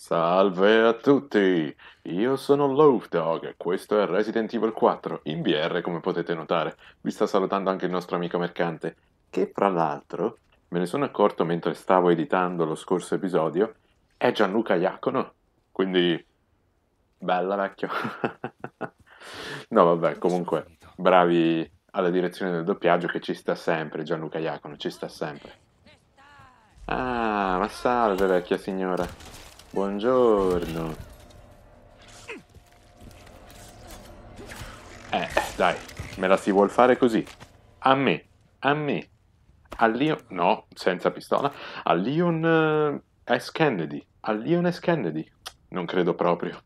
Salve a tutti, io sono Love Dog e questo è Resident Evil 4 in BR, come potete notare. Vi sta salutando anche il nostro amico mercante, che fra l'altro me ne sono accorto mentre stavo editando lo scorso episodio, è Gianluca Iacono, quindi bella vecchio. no vabbè, comunque bravi alla direzione del doppiaggio che ci sta sempre Gianluca Iacono, ci sta sempre. Ah, ma salve vecchia signora. Buongiorno. Eh, dai, me la si vuol fare così. A me, a me. A Leon, no, senza pistola. A Leon eh, S. Kennedy. A Leon S. Kennedy. Non credo proprio.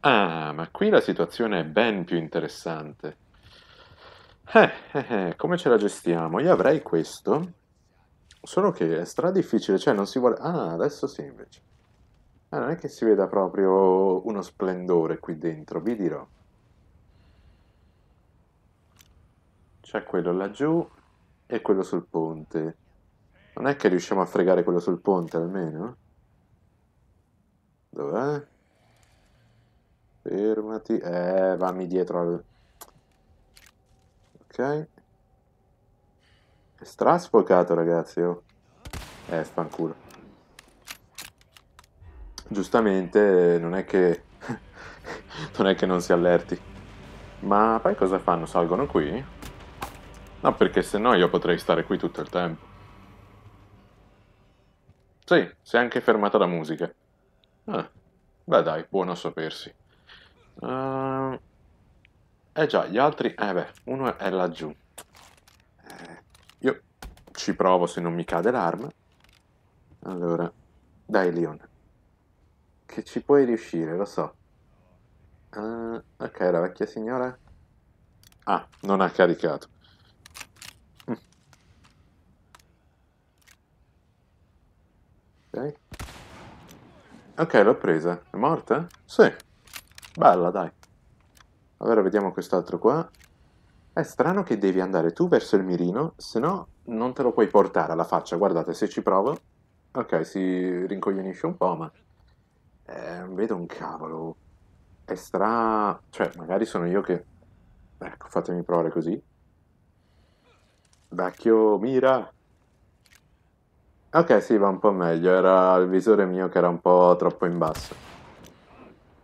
Ah, ma qui la situazione è ben più interessante. Eh, eh, eh, come ce la gestiamo? Io avrei questo, solo che è stra difficile, cioè non si vuole... Ah, adesso sì invece. Ah, non è che si veda proprio uno splendore qui dentro, vi dirò. C'è quello laggiù e quello sul ponte. Non è che riusciamo a fregare quello sul ponte almeno? Dov'è? Fermati. Eh, vammi dietro al... È strasfocato, ragazzi. Oh. Eh, fanculo. Giustamente, non è che... non è che non si allerti. Ma poi cosa fanno? Salgono qui? No, perché se no io potrei stare qui tutto il tempo. Sì, si è anche fermata la musica. Ah. Beh dai, buono a sapersi. Uh... Eh già, gli altri... Eh beh, uno è laggiù. Eh, io ci provo se non mi cade l'arma. Allora, dai Leon. Che ci puoi riuscire, lo so. Uh, ok, la vecchia signora... Ah, non ha caricato. Mm. Ok, l'ho presa. È morta? Sì. Bella, dai. Allora vediamo quest'altro qua. È strano che devi andare tu verso il mirino, se no non te lo puoi portare alla faccia. Guardate, se ci provo... Ok, si rincoglionisce un po', ma... Eh, vedo un cavolo. È strano... Cioè, magari sono io che... Ecco, fatemi provare così. Vecchio, mira! Ok, sì, va un po' meglio. Era il visore mio che era un po' troppo in basso.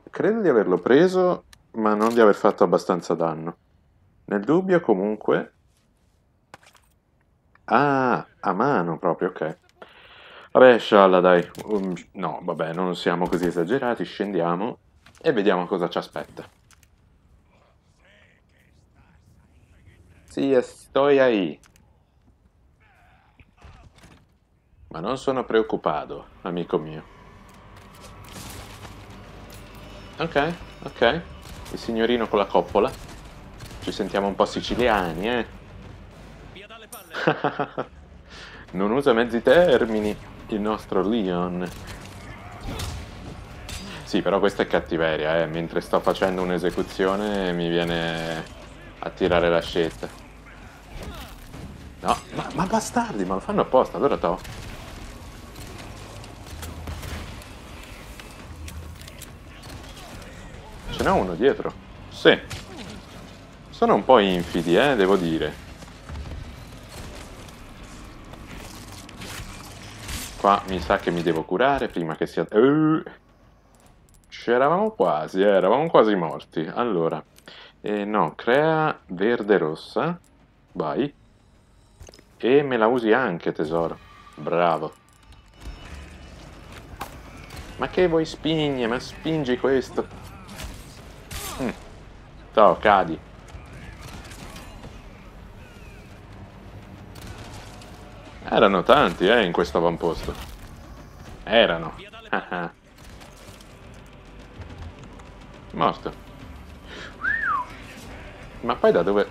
Credo di averlo preso ma non di aver fatto abbastanza danno. Nel dubbio, comunque... Ah, a mano proprio, ok. Vabbè, scialla, dai. Um, no, vabbè, non siamo così esagerati, scendiamo e vediamo cosa ci aspetta. Sì, sto ahí. Ma non sono preoccupato, amico mio. Ok, ok. Il signorino con la coppola. Ci sentiamo un po' siciliani, eh. non usa mezzi termini il nostro Leon. Sì, però questa è cattiveria, eh. Mentre sto facendo un'esecuzione mi viene a tirare scelta. No, ma, ma, bastardi, ma lo fanno apposta, allora to. ce n'è uno dietro. Sì. Sono un po' infidi, eh, devo dire. Qua mi sa che mi devo curare prima che sia... Uh, C'eravamo quasi, eh, eravamo quasi morti. Allora, eh, no, crea verde-rossa. Vai. E me la usi anche, tesoro. Bravo. Ma che vuoi spingi? Ma spingi questo. Mm. cadi. Erano tanti, eh, in questo avamposto. Erano. Ah, ah. Morto. Ma poi da dove...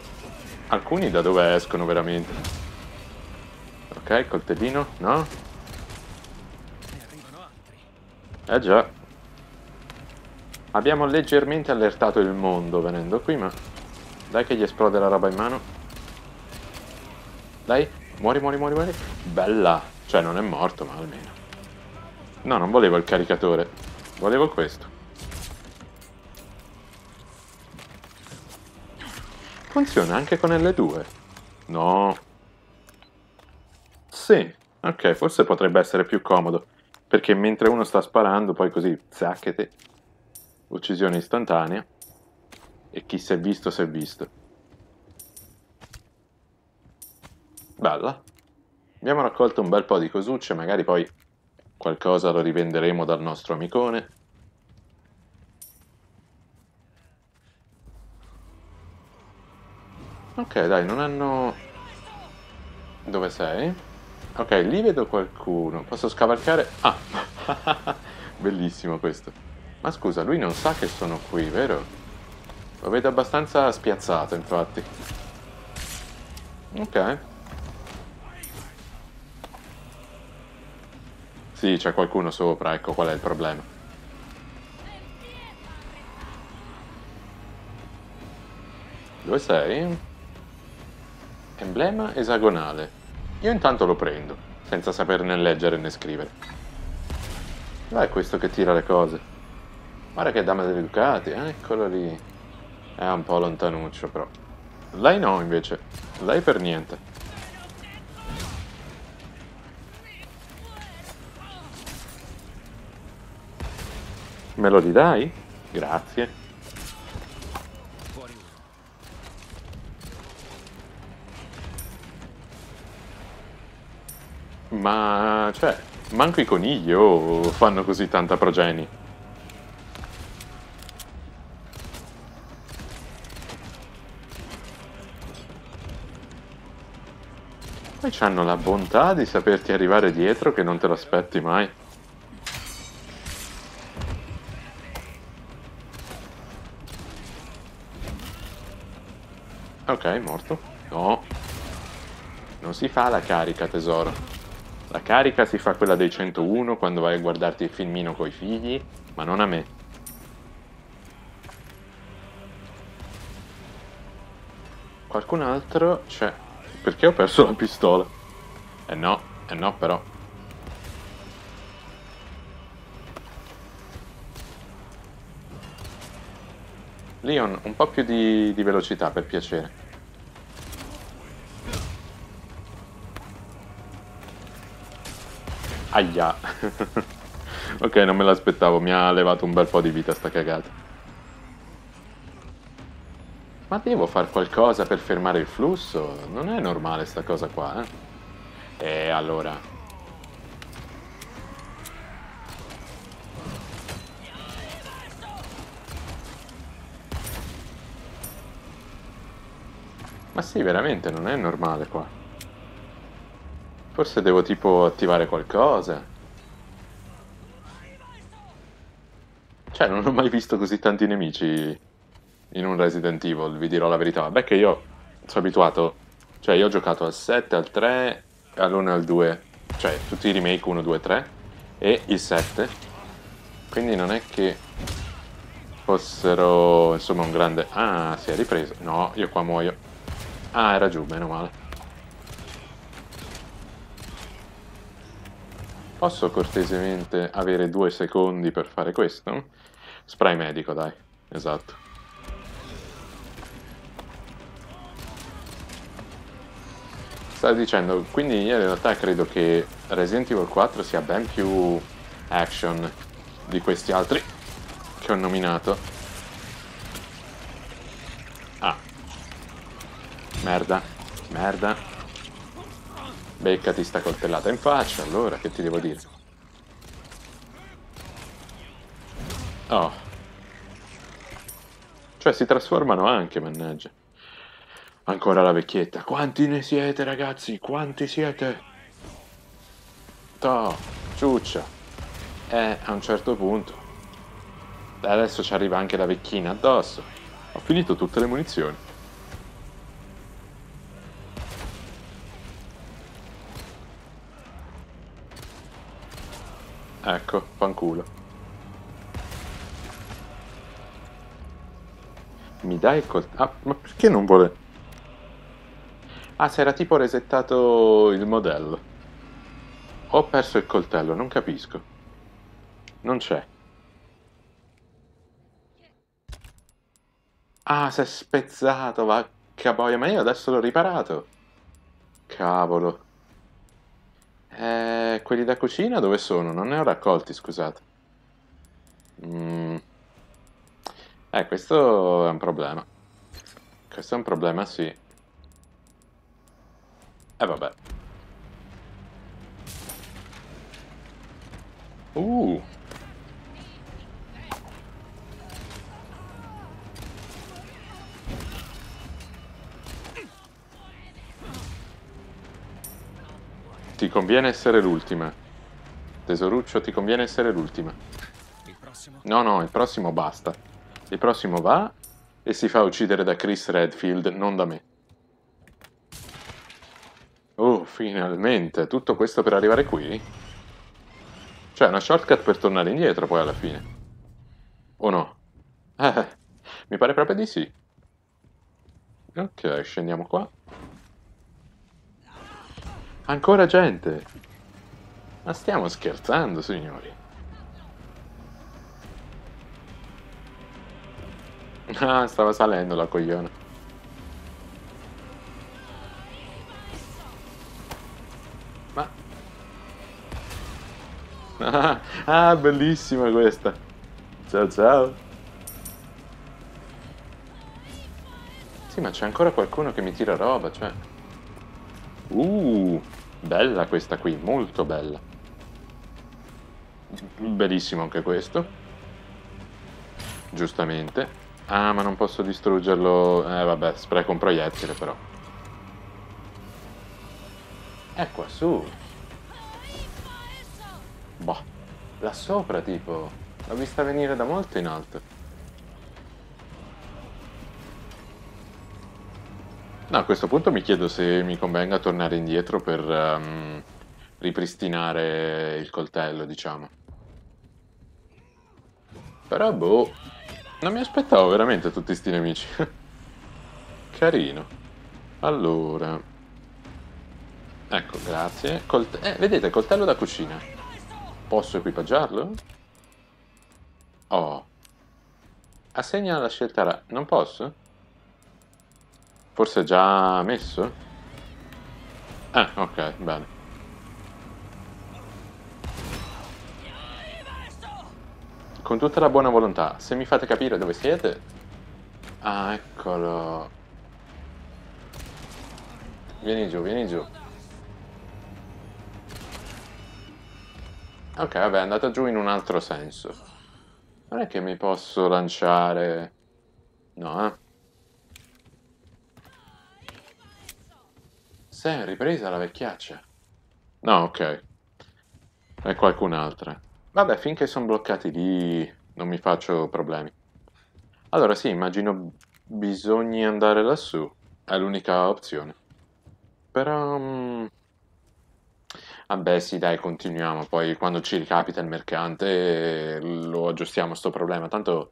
Alcuni da dove escono veramente? Ok, coltellino, no? Eh già. Abbiamo leggermente allertato il mondo venendo qui, ma... Dai che gli esplode la roba in mano. Dai, muori, muori, muori, muori. Bella! Cioè, non è morto, ma almeno. No, non volevo il caricatore. Volevo questo. Funziona anche con L2. No. Sì. Ok, forse potrebbe essere più comodo. Perché mentre uno sta sparando, poi così, zacchete. Uccisione istantanea. E chi si è visto, si è visto. Bella. Abbiamo raccolto un bel po' di cosucce, magari poi qualcosa lo rivenderemo dal nostro amicone. Ok, dai, non hanno... Dove sei? Ok, lì vedo qualcuno. Posso scavalcare? Ah! Bellissimo questo. Ma scusa, lui non sa che sono qui, vero? Lo vedo abbastanza spiazzato, infatti. Ok. Sì, c'è qualcuno sopra, ecco qual è il problema. Dove sei? Emblema esagonale. Io intanto lo prendo, senza saperne leggere né scrivere. Ma è questo che tira le cose. Guarda che dama dell'Educati, eccolo lì. È un po' lontanuccio però. Lei no invece, lei per niente. Me lo ridai? Grazie. Ma, cioè, manco i conigli oh, fanno così tanta progenie. hanno la bontà di saperti arrivare dietro che non te lo aspetti mai. Ok, morto. No. Non si fa la carica, tesoro. La carica si fa quella dei 101 quando vai a guardarti il filmino coi figli, ma non a me. Qualcun altro c'è. Perché ho perso la pistola? Eh no, eh no però. Leon, un po' più di, di velocità per piacere. Aia. ok, non me l'aspettavo, mi ha levato un bel po' di vita sta cagata. Ma devo fare qualcosa per fermare il flusso? Non è normale sta cosa qua, eh? E allora... Ma sì, veramente, non è normale qua. Forse devo tipo attivare qualcosa. Cioè, non ho mai visto così tanti nemici in un Resident Evil, vi dirò la verità. Beh, che io sono abituato, cioè io ho giocato al 7, al 3, all'1 e al 2, cioè tutti i remake 1, 2, 3 e il 7. Quindi non è che fossero, insomma, un grande... Ah, si è ripreso. No, io qua muoio. Ah, era giù, meno male. Posso cortesemente avere due secondi per fare questo? Spray medico, dai. Esatto. Stavo dicendo, quindi io in realtà credo che Resident Evil 4 sia ben più action di questi altri che ho nominato. Ah. Merda, merda. Beccati sta coltellata in faccia, allora che ti devo dire? Oh. Cioè si trasformano anche, mannaggia. Ancora la vecchietta. Quanti ne siete, ragazzi? Quanti siete? To, ciuccia. Eh, a un certo punto. Adesso ci arriva anche la vecchina addosso. Ho finito tutte le munizioni. Ecco, fanculo. Mi dai il coltello? Ah, ma perché non vuole... Ah, si era tipo resettato il modello. Ho perso il coltello, non capisco. Non c'è. Ah, si è spezzato, va boia, ma io adesso l'ho riparato. Cavolo. Eh, quelli da cucina dove sono? Non ne ho raccolti, scusate. Mm. Eh, questo è un problema. Questo è un problema, sì eh, vabbè. Uh. Ti conviene essere l'ultima. Tesoruccio, ti conviene essere l'ultima. No, no, il prossimo basta. Il prossimo va e si fa uccidere da Chris Redfield, non da me. Finalmente, tutto questo per arrivare qui? Cioè, una shortcut per tornare indietro poi alla fine. O no? Eh, mi pare proprio di sì. Ok, scendiamo qua. Ancora gente! Ma stiamo scherzando, signori. Ah, stava salendo la cogliona. Ah, ah, bellissima questa. Ciao, ciao. Sì, ma c'è ancora qualcuno che mi tira roba, cioè... Uh, bella questa qui, molto bella. Bellissimo anche questo. Giustamente. Ah, ma non posso distruggerlo... Eh, vabbè, spreco un proiettile, però. Ecco, su. Boh, là sopra tipo. L'ho vista venire da molto in alto. No, a questo punto mi chiedo se mi convenga tornare indietro per um, ripristinare il coltello, diciamo. Però boh, non mi aspettavo veramente tutti sti nemici. Carino. Allora. Ecco, grazie. Colte eh, vedete, coltello da cucina. Posso equipaggiarlo? Oh. Assegna la scelta... Ra non posso? Forse è già messo? Ah, ok, bene. Con tutta la buona volontà, se mi fate capire dove siete... Ah, eccolo. Vieni giù, vieni giù. Ok, vabbè, è andata giù in un altro senso. Non è che mi posso lanciare... No, eh. Si è ripresa la vecchiaccia. No, ok. E qualcun'altra. Vabbè, finché sono bloccati lì non mi faccio problemi. Allora sì, immagino bisogna andare lassù. È l'unica opzione. Però... Um, vabbè ah, sì dai continuiamo, poi quando ci ricapita il mercante lo aggiustiamo sto problema, tanto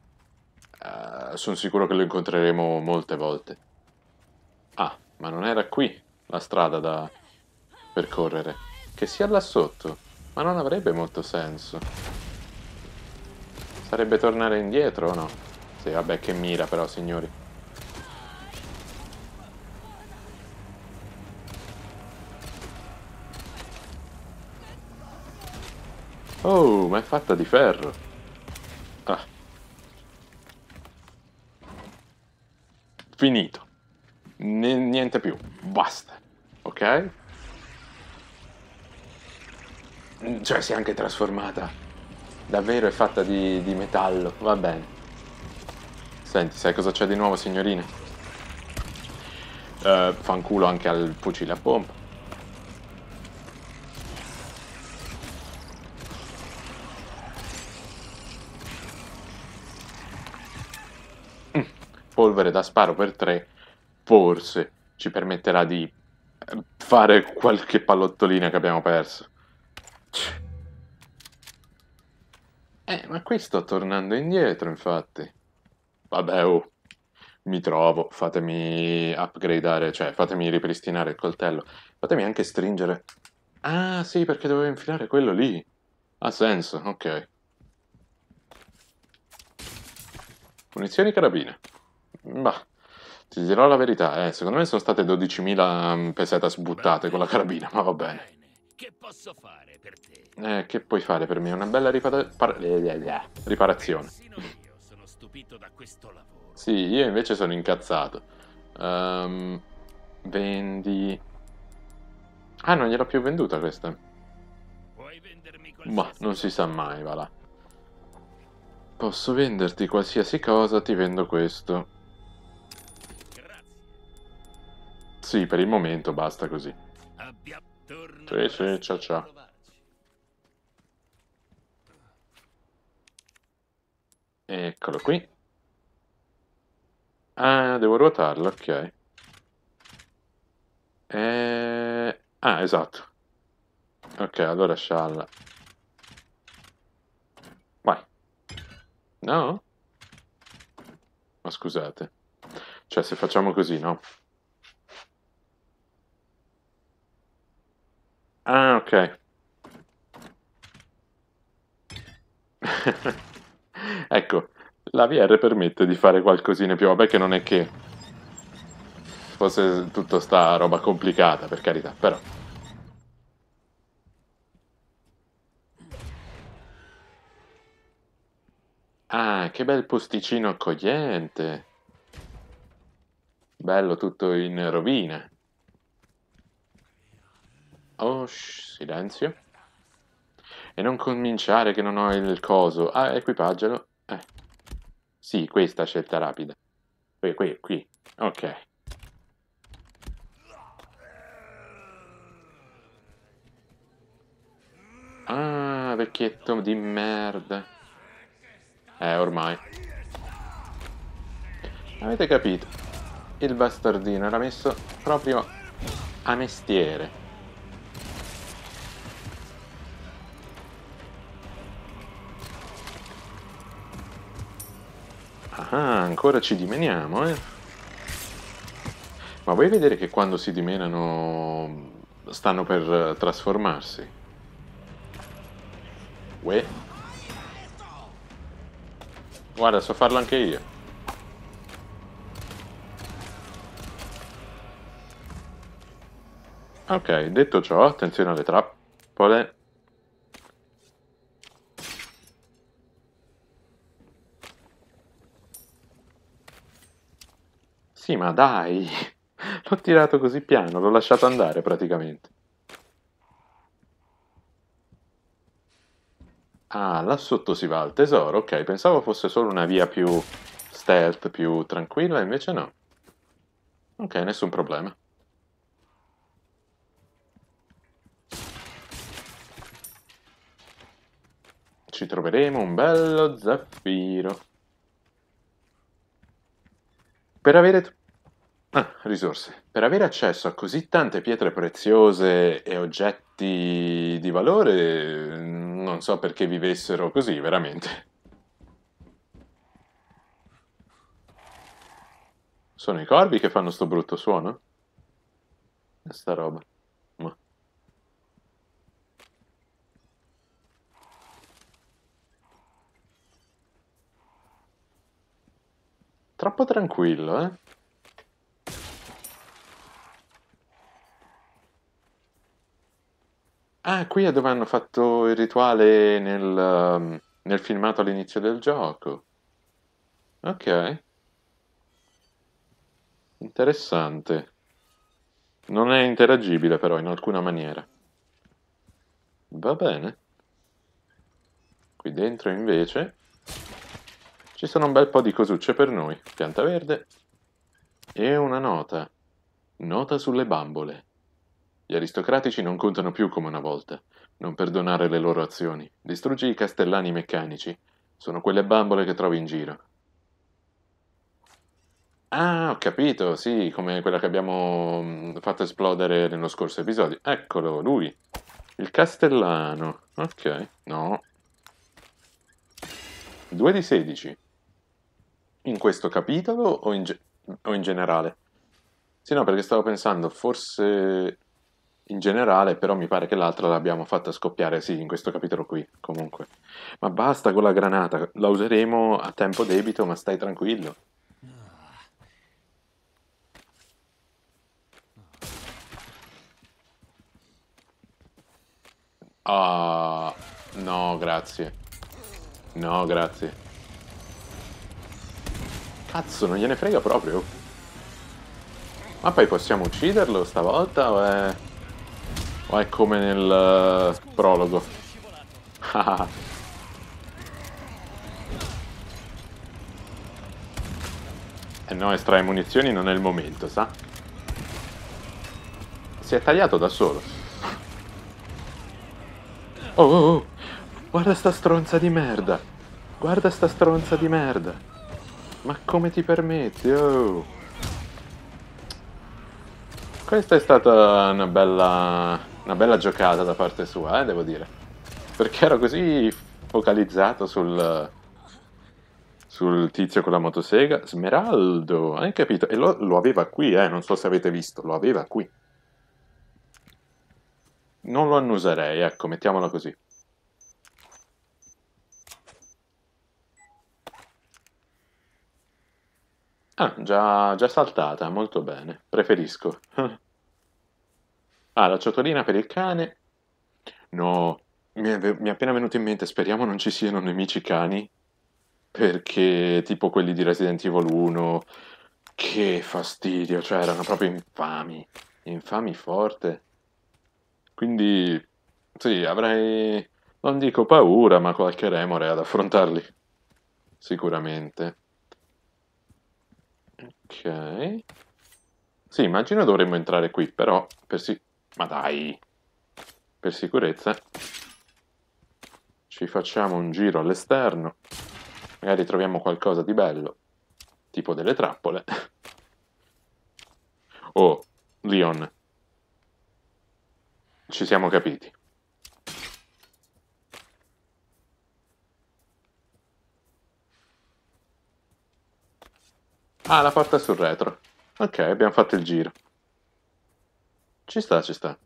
uh, eh, sono sicuro che lo incontreremo molte volte. Ah, ma non era qui la strada da percorrere, che sia là sotto, ma non avrebbe molto senso. Sarebbe tornare indietro o no? Sì, vabbè che mira però signori. Oh, ma è fatta di ferro. Ah. Finito. N niente più. Basta. Ok? Mm, cioè, si è anche trasformata. Davvero è fatta di, di metallo. Va bene. Senti, sai cosa c'è di nuovo, signorina? Uh, eh, fanculo anche al fucile a pompa. polvere da sparo per tre, forse ci permetterà di eh, fare qualche pallottolina che abbiamo perso. Eh, ma qui sto tornando indietro, infatti. Vabbè, oh, mi trovo, fatemi upgradeare, cioè fatemi ripristinare il coltello. Fatemi anche stringere... Ah, sì, perché dovevo infilare quello lì. Ha senso, ok. Munizioni carabine. Bah, ti dirò la verità, eh. secondo me sono state 12.000 mm, peseta sbuttate con la carabina, ma va bene. Che posso fare per te? Eh, che puoi fare per me? Una bella eh, eh, eh, riparazione. sono stupito da questo lavoro. Sì, io invece sono incazzato. Um, vendi... Ah, non gliel'ho più venduta questa. Ma non si sa mai, va là. Posso venderti qualsiasi cosa, ti vendo questo. Sì, per il momento basta così. Sì, sì, ciao ciao. Eccolo qui. Ah, devo ruotarlo, ok. E... Eh, ah, esatto. Ok, allora scialla. Vai. No? Ma scusate. Cioè, se facciamo così, no? Ah, ok. Ecco, la VR permette di fare qualcosina più, vabbè che non è che fosse tutta sta roba complicata, per carità, però. Ah, che bel posticino accogliente. Bello tutto in rovina. Oh, shh, silenzio. E non cominciare che non ho il coso. Ah, equipaggialo. Eh. Sì, questa scelta rapida. Qui, qui, qui. Ok. Ah, vecchietto di merda. Eh, ormai. Avete capito? Il bastardino era messo proprio a mestiere. Ah, ancora ci dimeniamo, eh? Ma vuoi vedere che quando si dimenano stanno per eh, trasformarsi? Uè. Guarda, so farlo anche io. Ok, detto ciò, attenzione alle trappole. Sì, ma dai! L'ho tirato così piano, l'ho lasciato andare praticamente. Ah, là sotto si va al tesoro, ok, pensavo fosse solo una via più stealth, più tranquilla, invece no. Ok, nessun problema. Ci troveremo un bello zaffiro. Per avere Ah, risorse. Per avere accesso a così tante pietre preziose e oggetti di valore, non so perché vivessero così, veramente. Sono i corvi che fanno sto brutto suono? Eh, sta roba. Ma. Troppo tranquillo, eh? Ah, qui è dove hanno fatto il rituale nel, um, nel filmato all'inizio del gioco. Ok. Interessante. Non è interagibile però in alcuna maniera. Va bene. Qui dentro invece ci sono un bel po' di cosucce per noi. Pianta verde e una nota. Nota sulle bambole. Gli aristocratici non contano più come una volta. Non perdonare le loro azioni. Distruggi i castellani meccanici. Sono quelle bambole che trovi in giro. Ah, ho capito, sì, come quella che abbiamo mm, fatto esplodere nello scorso episodio. Eccolo, lui. Il castellano. Ok, no. 2 di 16. In questo capitolo o in, ge- o in generale? Sì, no, perché stavo pensando, forse in generale, però mi pare che l'altra l'abbiamo fatta scoppiare, sì, in questo capitolo qui, comunque. Ma basta con la granata, la useremo a tempo debito, ma stai tranquillo. Ah, oh, no, grazie. No, grazie. Cazzo, non gliene frega proprio. Ma poi possiamo ucciderlo stavolta? Beh... O è come nel uh, prologo? eh no, estrae munizioni non è il momento, sa? Si è tagliato da solo. Oh, oh, oh. Guarda sta stronza di merda. Guarda sta stronza di merda. Ma come ti permetti? Oh. Questa è stata una bella una bella giocata da parte sua, eh, devo dire. Perché ero così focalizzato sul, sul tizio con la motosega. Smeraldo, hai capito? E lo, lo aveva qui, eh, non so se avete visto, lo aveva qui. Non lo annuserei, ecco, mettiamola così. Ah, già, già saltata, molto bene, preferisco. Ah, la ciotolina per il cane? No, mi è, mi è appena venuto in mente, speriamo non ci siano nemici cani, perché tipo quelli di Resident Evil 1, che fastidio, cioè erano proprio infami, infami forte. Quindi sì, avrei, non dico paura, ma qualche remore ad affrontarli, sicuramente. Ok. Sì, immagino dovremmo entrare qui, però per si- ma dai, per sicurezza ci facciamo un giro all'esterno, magari troviamo qualcosa di bello, tipo delle trappole. oh, Leon, ci siamo capiti. Ah, la porta sul retro. Ok, abbiamo fatto il giro. Ci sta, ci sta.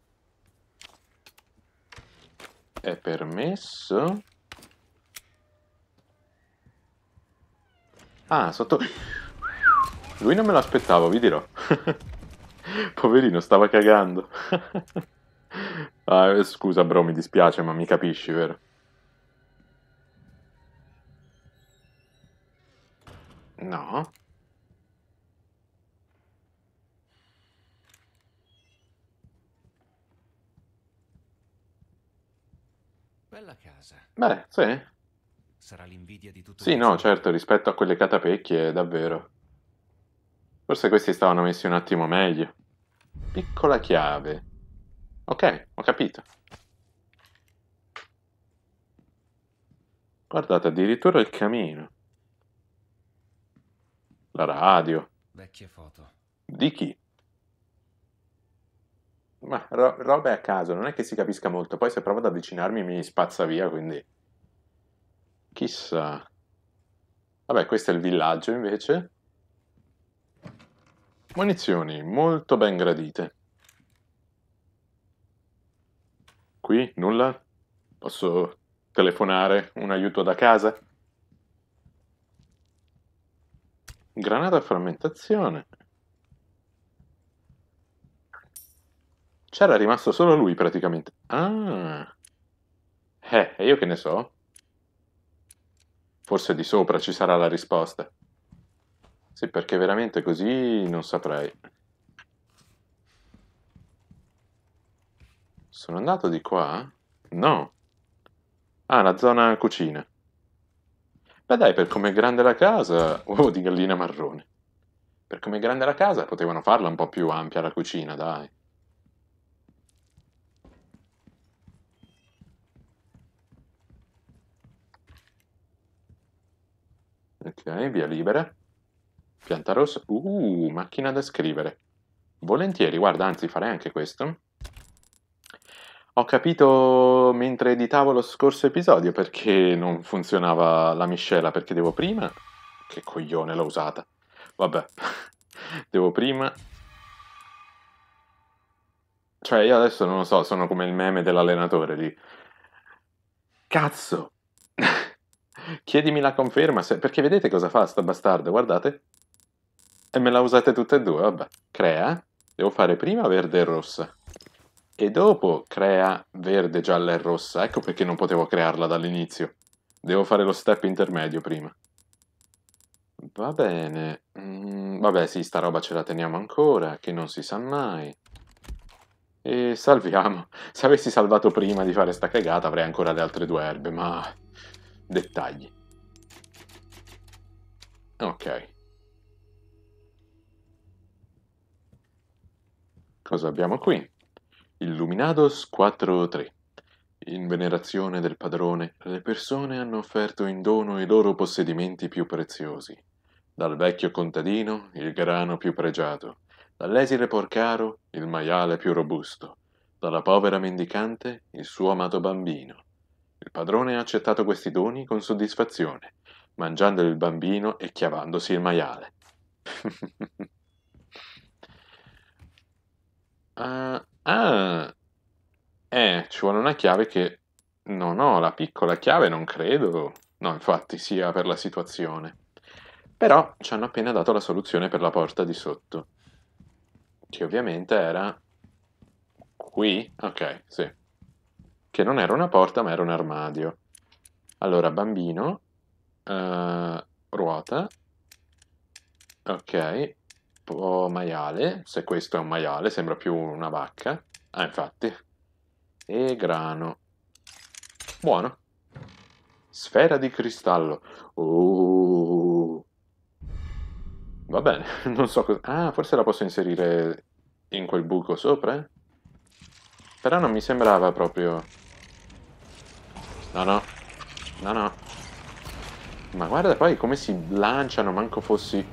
È permesso? Ah, sotto... Lui non me l'aspettavo, vi dirò. Poverino, stava cagando. ah, scusa, bro, mi dispiace, ma mi capisci, vero? casa. Beh, sì. Sarà l'invidia di tutto Sì, no, certo, rispetto a quelle catapecchie, davvero. Forse questi stavano messi un attimo meglio. Piccola chiave. Ok, ho capito. Guardate, addirittura il camino. La radio. Vecchie foto. Di chi? Ma ro- robe a caso, non è che si capisca molto. Poi se provo ad avvicinarmi mi spazza via, quindi... Chissà. Vabbè, questo è il villaggio invece. Munizioni molto ben gradite. Qui nulla? Posso telefonare un aiuto da casa? Granata a frammentazione. C'era rimasto solo lui praticamente. Ah. Eh, e io che ne so? Forse di sopra ci sarà la risposta. Sì, perché veramente così non saprei. Sono andato di qua? No. Ah, la zona cucina. Beh dai, per come è grande la casa... Oh, di gallina marrone. Per come è grande la casa potevano farla un po' più ampia la cucina, dai. Ok, via libera. Pianta rossa. Uh, macchina da scrivere. Volentieri, guarda, anzi farei anche questo. Ho capito mentre editavo lo scorso episodio perché non funzionava la miscela, perché devo prima... Che coglione l'ho usata. Vabbè, devo prima... Cioè io adesso non lo so, sono come il meme dell'allenatore lì. Cazzo, Chiedimi la conferma, se... perché vedete cosa fa sta bastarda, guardate. E me la usate tutte e due, vabbè. Crea, devo fare prima verde e rossa. E dopo crea verde, gialla e rossa. Ecco perché non potevo crearla dall'inizio. Devo fare lo step intermedio prima. Va bene. Mm, vabbè, sì, sta roba ce la teniamo ancora, che non si sa mai. E salviamo. Se avessi salvato prima di fare sta cagata avrei ancora le altre due erbe, ma dettagli. Ok. Cosa abbiamo qui? Illuminados 4.3. In venerazione del padrone, le persone hanno offerto in dono i loro possedimenti più preziosi. Dal vecchio contadino, il grano più pregiato, dall'esile porcaro, il maiale più robusto, dalla povera mendicante, il suo amato bambino, il padrone ha accettato questi doni con soddisfazione, mangiando il bambino e chiavandosi il maiale. uh, ah, eh, ci vuole una chiave che non ho, la piccola chiave non credo. No, infatti sia per la situazione. Però ci hanno appena dato la soluzione per la porta di sotto, che ovviamente era qui. Ok, sì che non era una porta ma era un armadio. Allora, bambino, eh, ruota, ok, po maiale, se questo è un maiale, sembra più una vacca, ah infatti, e grano, buono. Sfera di cristallo. Oh. Va bene, non so cosa... Ah, forse la posso inserire in quel buco sopra? Però non mi sembrava proprio... No, no. No, no. Ma guarda poi come si lanciano, manco fossi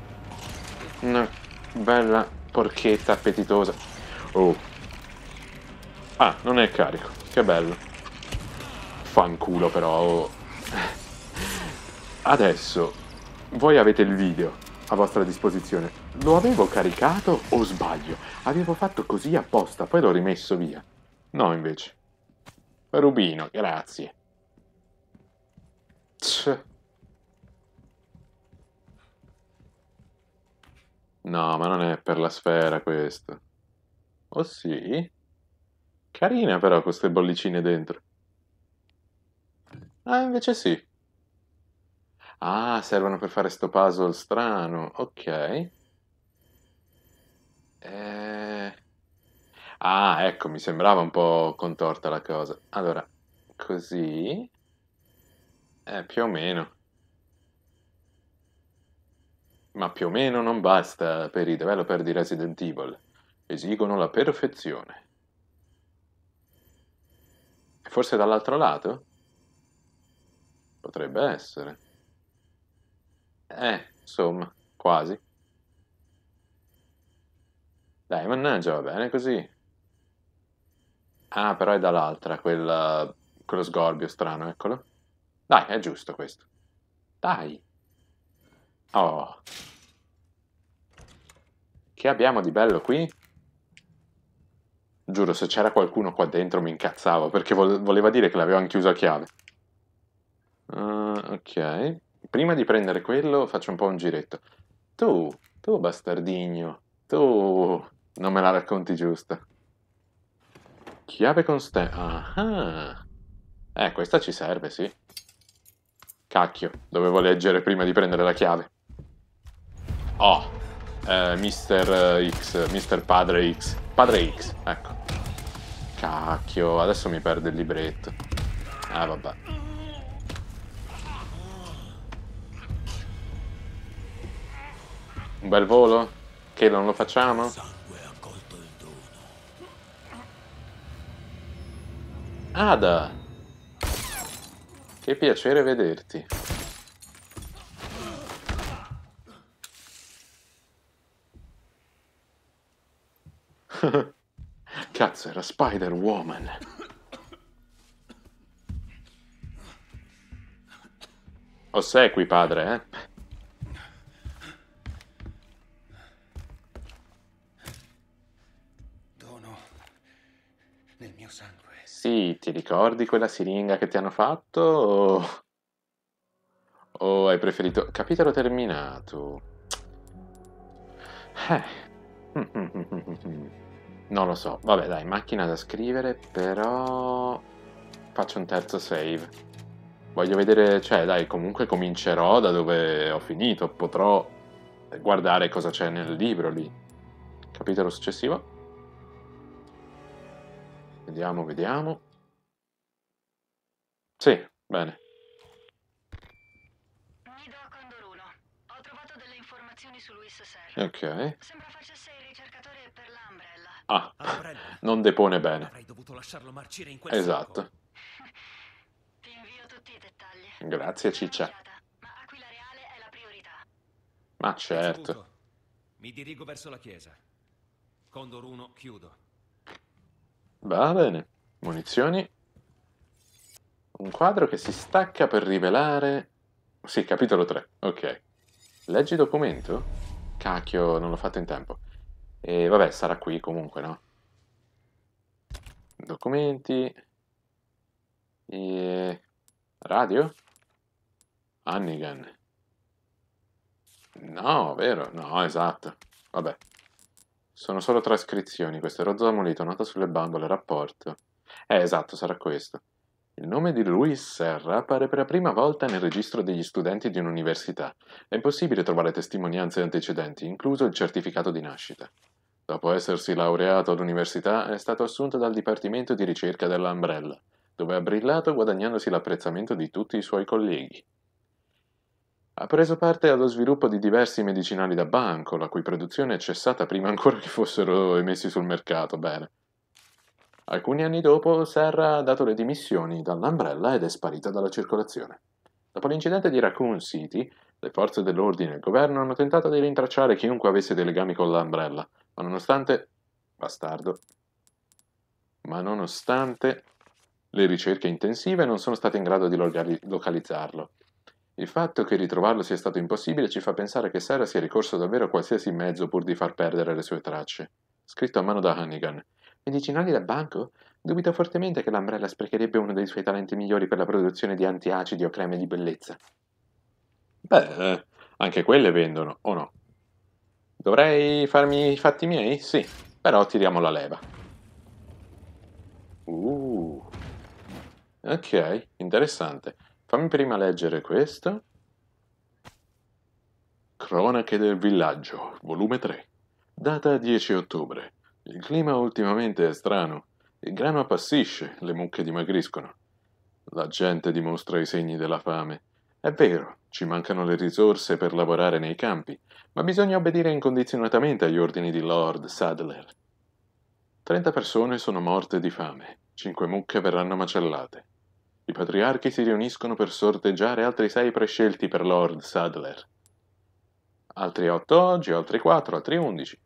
una bella porchetta appetitosa. Oh. Ah, non è carico. Che bello. Fanculo però. Oh. Adesso, voi avete il video a vostra disposizione. Lo avevo caricato o sbaglio? Avevo fatto così apposta, poi l'ho rimesso via. No, invece. Rubino, grazie. No, ma non è per la sfera questa. Oh sì? Carina però queste bollicine dentro. Ah, invece sì. Ah, servono per fare sto puzzle strano. Ok. Eh... Ah, ecco, mi sembrava un po' contorta la cosa. Allora, così... Eh, più o meno. Ma più o meno non basta per i developer di Resident Evil. Esigono la perfezione. E forse dall'altro lato? Potrebbe essere. Eh, insomma, quasi. Dai, mannaggia, va bene così. Ah, però è dall'altra, quella... quello sgorbio strano, eccolo. Dai, è giusto questo. Dai. Oh. Che abbiamo di bello qui? Giuro, se c'era qualcuno qua dentro mi incazzavo, perché voleva dire che l'avevano chiuso a chiave. Uh, ok. Prima di prendere quello faccio un po' un giretto. Tu, tu bastardigno, tu non me la racconti giusta. Chiave con stemma. Ah, ah. Eh, questa ci serve, sì. Cacchio, dovevo leggere prima di prendere la chiave. Oh, eh, Mister eh, X, Mister Padre X. Padre X, ecco. Cacchio, adesso mi perde il libretto. Ah, vabbè. Un bel volo? Che non lo facciamo? Ada! Che piacere vederti. Cazzo, era Spider-Woman. Ossequi, padre, eh? Sì, ti ricordi quella siringa che ti hanno fatto o... o hai preferito... Capitolo terminato. Eh. Non lo so. Vabbè, dai, macchina da scrivere, però... Faccio un terzo save. Voglio vedere... Cioè, dai, comunque comincerò da dove ho finito. Potrò guardare cosa c'è nel libro lì. Capitolo successivo. Vediamo, vediamo. Sì, bene. Nido a Condor 1. Ho trovato delle informazioni su Luis Serra. Ok. Sembra facesse il ricercatore per l'Ambrella. Ah, Umbrella. non depone bene. Avrei dovuto lasciarlo marcire in quel Esatto. Ti invio tutti i dettagli. Grazie, Ciccia. Ma Aquila Reale è la priorità. Ma certo. Mi dirigo verso la chiesa. Condoruno, chiudo. Va bene. Munizioni. Un quadro che si stacca per rivelare... Sì, capitolo 3. Ok. Leggi documento? Cacchio, non l'ho fatto in tempo. E vabbè, sarà qui comunque, no? Documenti. E... Radio? Hannigan. No, vero? No, esatto. Vabbè. Sono solo trascrizioni, questo è rozzo da molito, nota sulle bambole, rapporto. Eh, esatto, sarà questo. Il nome di Luis Serra appare per la prima volta nel registro degli studenti di un'università. È impossibile trovare testimonianze antecedenti, incluso il certificato di nascita. Dopo essersi laureato all'università, è stato assunto dal Dipartimento di ricerca della Umbrella, dove ha brillato guadagnandosi l'apprezzamento di tutti i suoi colleghi. Ha preso parte allo sviluppo di diversi medicinali da banco, la cui produzione è cessata prima ancora che fossero emessi sul mercato. Bene. Alcuni anni dopo, Serra ha dato le dimissioni dall'Umbrella ed è sparita dalla circolazione. Dopo l'incidente di Raccoon City, le forze dell'ordine e il governo hanno tentato di rintracciare chiunque avesse dei legami con l'Umbrella, ma nonostante... bastardo. Ma nonostante le ricerche intensive non sono state in grado di localizzarlo. Il fatto che ritrovarlo sia stato impossibile ci fa pensare che Sara sia ricorso davvero a qualsiasi mezzo pur di far perdere le sue tracce. Scritto a mano da Hannigan. Medicinali da banco? Dubito fortemente che l'Ambrella sprecherebbe uno dei suoi talenti migliori per la produzione di antiacidi o creme di bellezza. Beh, eh, anche quelle vendono, o no? Dovrei farmi i fatti miei? Sì, però tiriamo la leva. Uh. Ok, interessante. Fammi prima leggere questo. Cronache del villaggio, volume 3. Data 10 ottobre. Il clima ultimamente è strano. Il grano appassisce, le mucche dimagriscono. La gente dimostra i segni della fame. È vero, ci mancano le risorse per lavorare nei campi, ma bisogna obbedire incondizionatamente agli ordini di Lord Sadler. Trenta persone sono morte di fame, cinque mucche verranno macellate. I patriarchi si riuniscono per sorteggiare altri sei prescelti per Lord Sadler. Altri otto oggi, altri quattro, altri undici.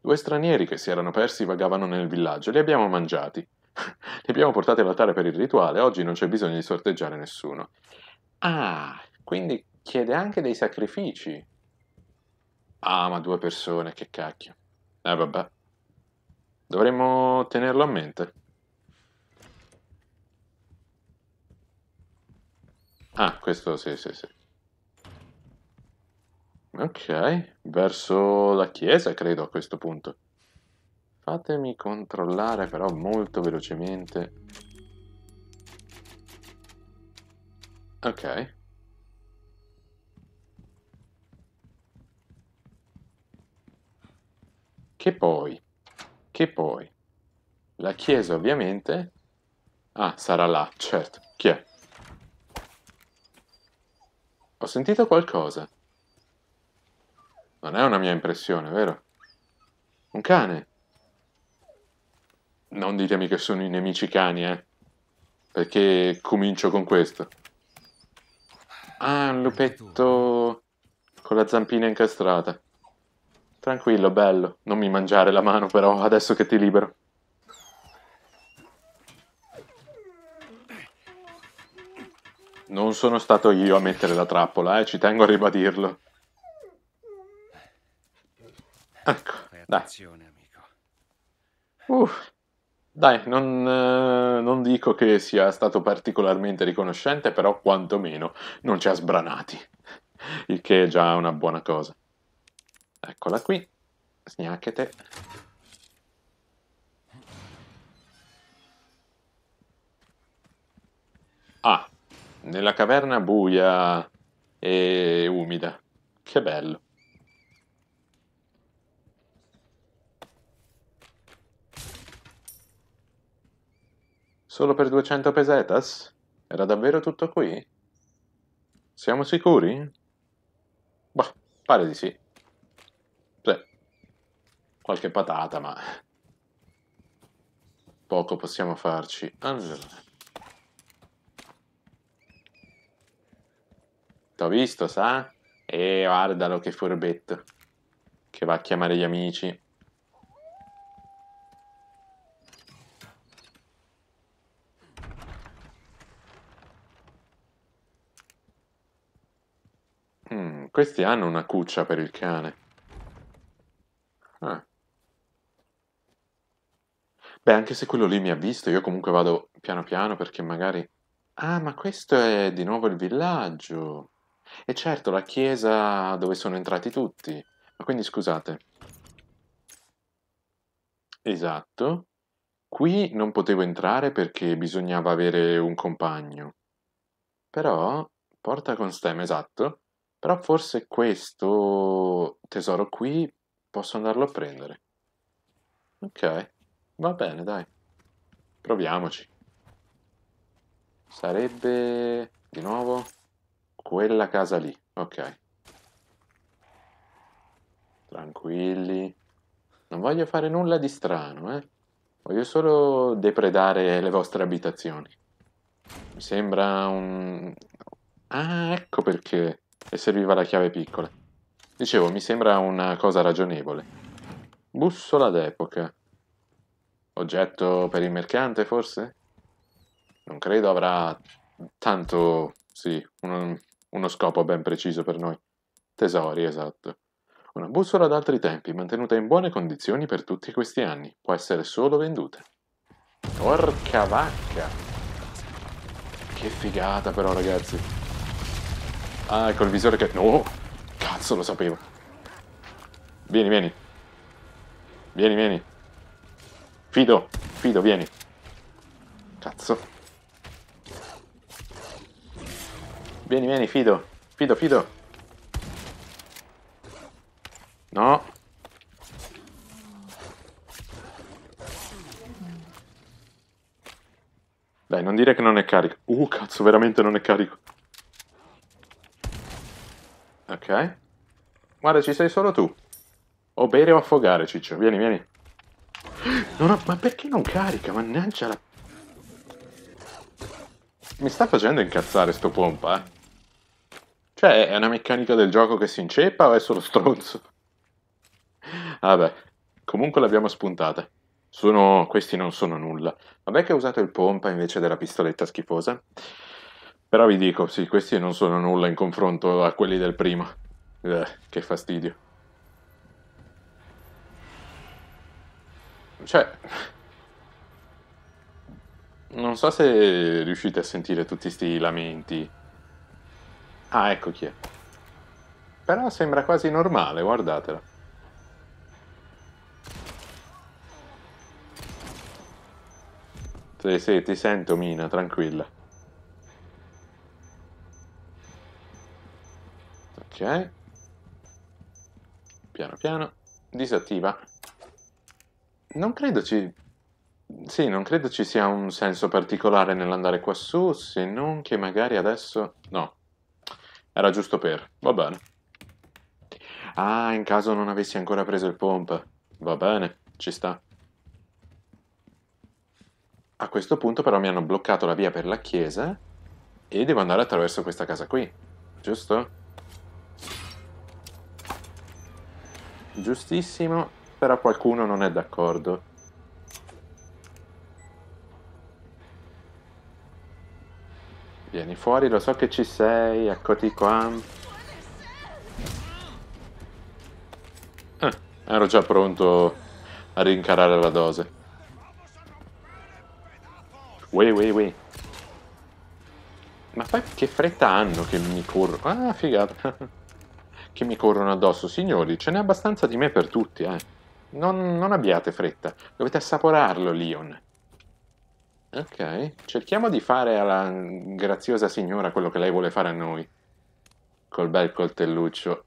Due stranieri che si erano persi vagavano nel villaggio, li abbiamo mangiati. li abbiamo portati all'altare per il rituale, oggi non c'è bisogno di sorteggiare nessuno. Ah, quindi chiede anche dei sacrifici. Ah, ma due persone, che cacchio. Eh vabbè. Dovremmo tenerlo a mente. Ah, questo sì, sì, sì. Ok, verso la chiesa credo a questo punto. Fatemi controllare però molto velocemente. Ok. Che poi, che poi, la chiesa ovviamente... Ah, sarà là, certo. Chi è? Ho sentito qualcosa. Non è una mia impressione, vero? Un cane. Non ditemi che sono i nemici cani, eh. Perché comincio con questo. Ah, un lupetto con la zampina incastrata. Tranquillo, bello. Non mi mangiare la mano però, adesso che ti libero. Non sono stato io a mettere la trappola, eh, ci tengo a ribadirlo. Ecco, dai. Uff. Dai, non, eh, non, dico che sia stato particolarmente riconoscente, però quantomeno non ci ha sbranati, il che è già una buona cosa. Eccola qui, sgnacchete. Ah, nella caverna buia e umida. Che bello. Solo per 200 pesetas? Era davvero tutto qui? Siamo sicuri? Beh, pare di sì. Beh, qualche patata, ma... Poco possiamo farci. Allora... T'ho visto, sa? E guardalo che furbetto. Che va a chiamare gli amici. Mm, questi hanno una cuccia per il cane. Ah. Beh, anche se quello lì mi ha visto, io comunque vado piano piano perché magari... Ah, ma questo è di nuovo il villaggio. E certo, la chiesa dove sono entrati tutti. Ma quindi scusate. Esatto. Qui non potevo entrare perché bisognava avere un compagno. Però, porta con stem, esatto. Però forse questo tesoro qui posso andarlo a prendere. Ok, va bene, dai. Proviamoci. Sarebbe... di nuovo quella casa lì, ok. Tranquilli. Non voglio fare nulla di strano, eh. Voglio solo depredare le vostre abitazioni. Mi sembra un... Ah, ecco perché. E serviva la chiave piccola. Dicevo, mi sembra una cosa ragionevole. Bussola d'epoca. Oggetto per il mercante, forse? Non credo avrà tanto... Sì, un, uno scopo ben preciso per noi. Tesori, esatto. Una bussola d'altri tempi, mantenuta in buone condizioni per tutti questi anni. Può essere solo venduta. Porca vacca! Che figata però, ragazzi. Ah, ecco il visore che... No! Cazzo, lo sapevo. Vieni, vieni. Vieni, vieni. Fido, Fido, vieni. Cazzo. Vieni, vieni, fido. Fido, fido. No. Dai, non dire che non è carico. Uh, cazzo, veramente non è carico. Ok. Guarda, ci sei solo tu. O bere o affogare, ciccio. Vieni, vieni. Non Ho... Ma perché non carica? Mannaggia la... Mi sta facendo incazzare sto pompa, eh. Cioè, è una meccanica del gioco che si inceppa o è solo stronzo? Vabbè, comunque l'abbiamo spuntata. Sono... questi non sono nulla. Vabbè che ho usato il pompa invece della pistoletta schifosa. Però vi dico, sì, questi non sono nulla in confronto a quelli del primo. Eh, che fastidio. Cioè... Non so se riuscite a sentire tutti questi lamenti. Ah, ecco chi è. Però sembra quasi normale, guardatela. Sì, sì, ti sento Mina, tranquilla. Ok. Piano piano. Disattiva. Non credo ci... Sì, non credo ci sia un senso particolare nell'andare quassù, se non che magari adesso... No, era giusto per. Va bene. Ah, in caso non avessi ancora preso il pomp. Va bene, ci sta. A questo punto però mi hanno bloccato la via per la chiesa e devo andare attraverso questa casa qui, giusto? Giustissimo, però qualcuno non è d'accordo. Vieni fuori, lo so che ci sei, eccoti qua. Eh, ero già pronto a rincarare la dose. Ui, ui, ui. Ma poi che fretta hanno che mi corrono... Ah, figata. che mi corrono addosso. Signori, ce n'è abbastanza di me per tutti, eh. Non, non abbiate fretta. Dovete assaporarlo, Leon. Ok, cerchiamo di fare alla graziosa signora quello che lei vuole fare a noi. Col bel coltelluccio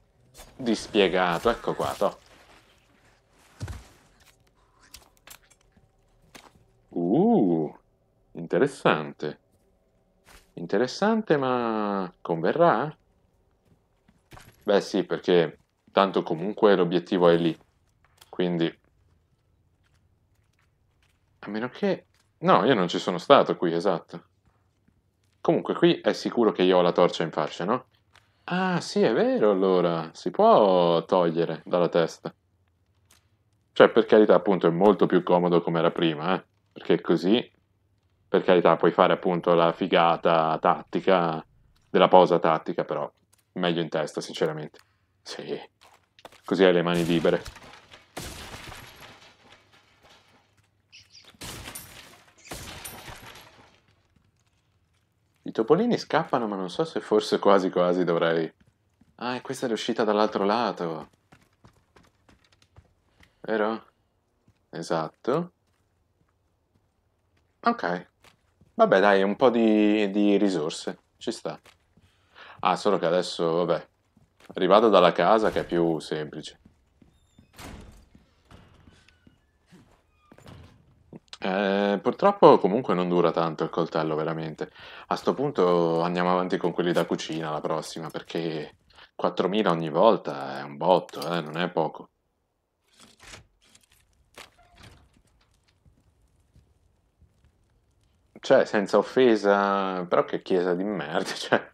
dispiegato, ecco qua, to. Uh, interessante. Interessante, ma converrà? Beh sì, perché tanto comunque l'obiettivo è lì. Quindi... A meno che No, io non ci sono stato qui, esatto. Comunque, qui è sicuro che io ho la torcia in faccia, no? Ah, sì, è vero, allora. Si può togliere dalla testa. Cioè, per carità, appunto, è molto più comodo come era prima, eh? Perché così, per carità, puoi fare appunto la figata tattica, della posa tattica, però meglio in testa, sinceramente. Sì, così hai le mani libere. I topolini scappano, ma non so se forse quasi quasi dovrei... Ah, e questa è l'uscita dall'altro lato. Vero? Esatto. Ok. Vabbè, dai, un po' di, di risorse. Ci sta. Ah, solo che adesso, vabbè, rivado dalla casa che è più semplice. Eh, purtroppo comunque non dura tanto il coltello, veramente. A sto punto andiamo avanti con quelli da cucina la prossima, perché 4.000 ogni volta è un botto, eh, non è poco. Cioè, senza offesa, però che chiesa di merda, cioè.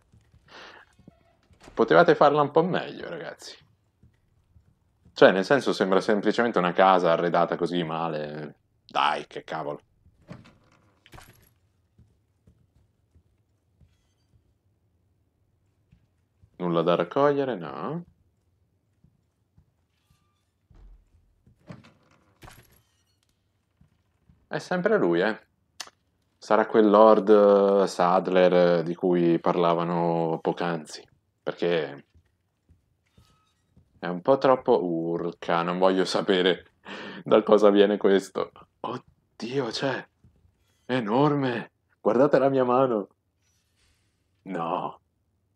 Potevate farla un po' meglio, ragazzi. Cioè, nel senso sembra semplicemente una casa arredata così male. Dai, che cavolo. Nulla da raccogliere, no. È sempre lui, eh. Sarà quel Lord eh, Sadler eh, di cui parlavano poc'anzi. Perché è un po' troppo urca, non voglio sapere da cosa viene questo. Oddio, cioè, enorme. Guardate la mia mano. No,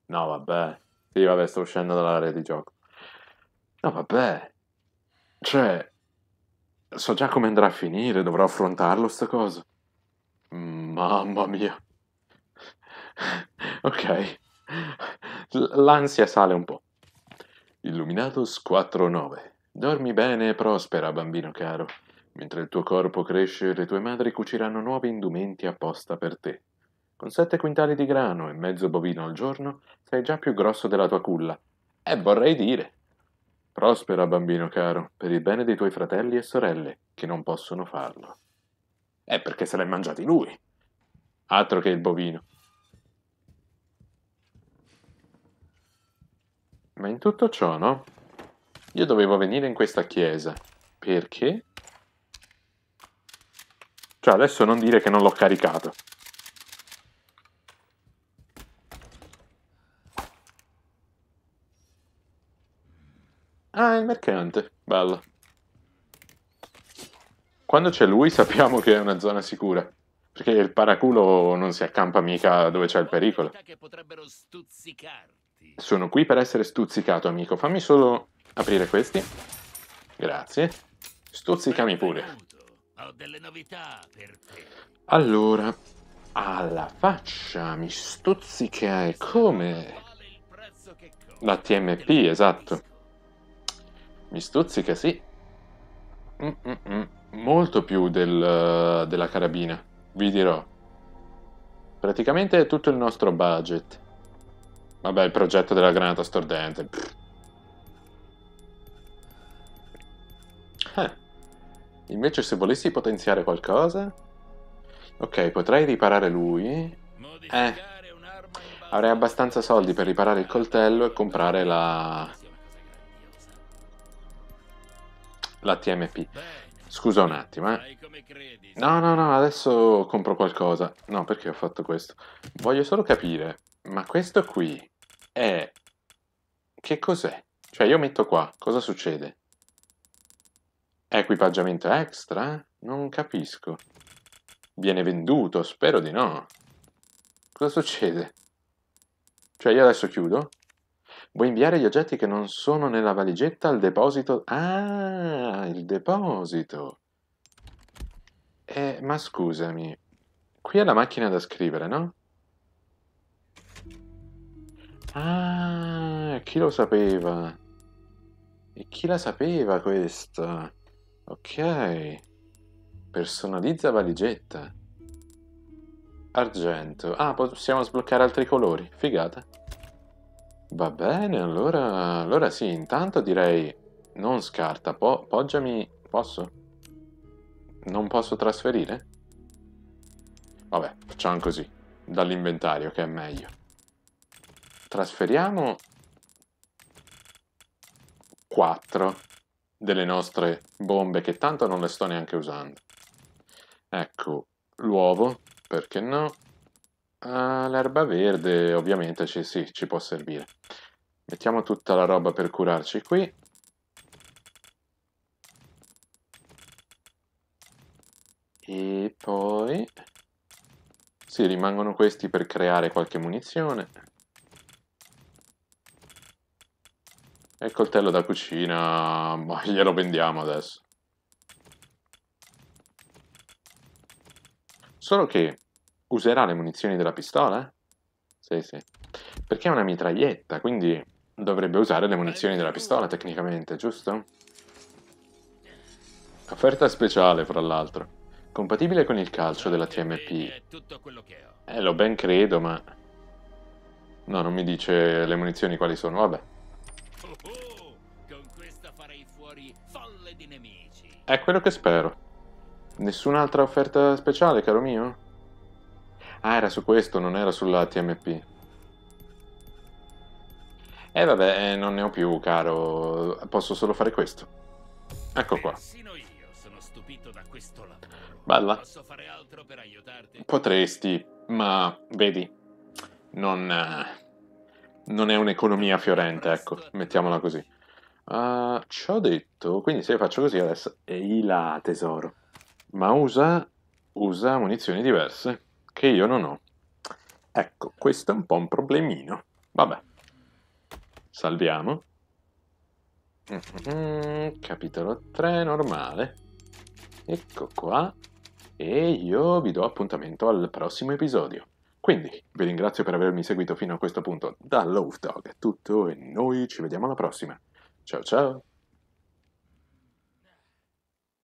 no, vabbè. Sì, vabbè, sto uscendo dall'area di gioco. No, vabbè. Cioè, so già come andrà a finire, dovrò affrontarlo sta cosa. Mm, mamma mia. ok. L'ansia sale un po'. Illuminatus 4-9. Dormi bene e prospera, bambino caro. Mentre il tuo corpo cresce, le tue madri cuciranno nuovi indumenti apposta per te. Con sette quintali di grano e mezzo bovino al giorno, sei già più grosso della tua culla. E vorrei dire. Prospera, bambino caro, per il bene dei tuoi fratelli e sorelle, che non possono farlo. È perché se l'hai mangiati lui. Altro che il bovino. Ma in tutto ciò, no? Io dovevo venire in questa chiesa. Perché? Cioè, adesso non dire che non l'ho caricato. Ah, è il mercante. Bello. Quando c'è lui sappiamo che è una zona sicura. Perché il paraculo non si accampa mica dove c'è il pericolo. Sono qui per essere stuzzicato, amico. Fammi solo Aprire questi. Grazie. Stuzzicami pure. Allora, alla faccia mi stuzzica e come? La TMP, esatto. Mi stuzzica, sì. Mm, mm -mm. Molto più del, della carabina, vi dirò. Praticamente è tutto il nostro budget. Vabbè, il progetto della granata stordente. Pff. Invece se volessi potenziare qualcosa... Ok, potrei riparare lui. Eh. Avrei abbastanza soldi per riparare il coltello e comprare la... La TMP. Scusa un attimo, eh. No, no, no, adesso compro qualcosa. No, perché ho fatto questo? Voglio solo capire, ma questo qui è... Che cos'è? Cioè, io metto qua, cosa succede? Equipaggiamento extra? Non capisco. Viene venduto? Spero di no. Cosa succede? Cioè io adesso chiudo? Vuoi inviare gli oggetti che non sono nella valigetta al deposito? Ah, il deposito! Eh, ma scusami. Qui è la macchina da scrivere, no? Ah, chi lo sapeva? E chi la sapeva questa? Ok. Personalizza valigetta. Argento. Ah, possiamo sbloccare altri colori. Figata. Va bene, allora... Allora sì, intanto direi... Non scarta, po poggiami... Posso? Non posso trasferire? Vabbè, facciamo così. Dall'inventario, che è meglio. Trasferiamo... 4 delle nostre bombe che tanto non le sto neanche usando. Ecco, l'uovo, perché no? Uh, l'erba verde ovviamente ci, sì, ci può servire. Mettiamo tutta la roba per curarci qui. E poi... Sì, rimangono questi per creare qualche munizione. E il coltello da cucina... Ma glielo vendiamo adesso. Solo che userà le munizioni della pistola? Eh? Sì, sì. Perché è una mitraglietta, quindi dovrebbe usare le munizioni della pistola tecnicamente, giusto? Offerta speciale, fra l'altro. Compatibile con il calcio della TMP. Eh, lo ben credo, ma... No, non mi dice le munizioni quali sono, vabbè. È quello che spero. Nessun'altra offerta speciale, caro mio? Ah, era su questo, non era sulla TMP. Eh vabbè, eh, non ne ho più, caro. Posso solo fare questo. Ecco qua. Balla. Potresti, ma vedi, non, eh, non è un'economia fiorente, ecco, mettiamola così. Uh, ci ho detto, quindi se faccio così adesso è la tesoro, ma usa, usa munizioni diverse che io non ho. Ecco, questo è un po' un problemino. Vabbè, salviamo. Mm capitolo 3, normale. Ecco qua. E io vi do appuntamento al prossimo episodio. Quindi vi ringrazio per avermi seguito fino a questo punto. Da Love Dog è tutto e noi ci vediamo alla prossima. Ciao, ciao.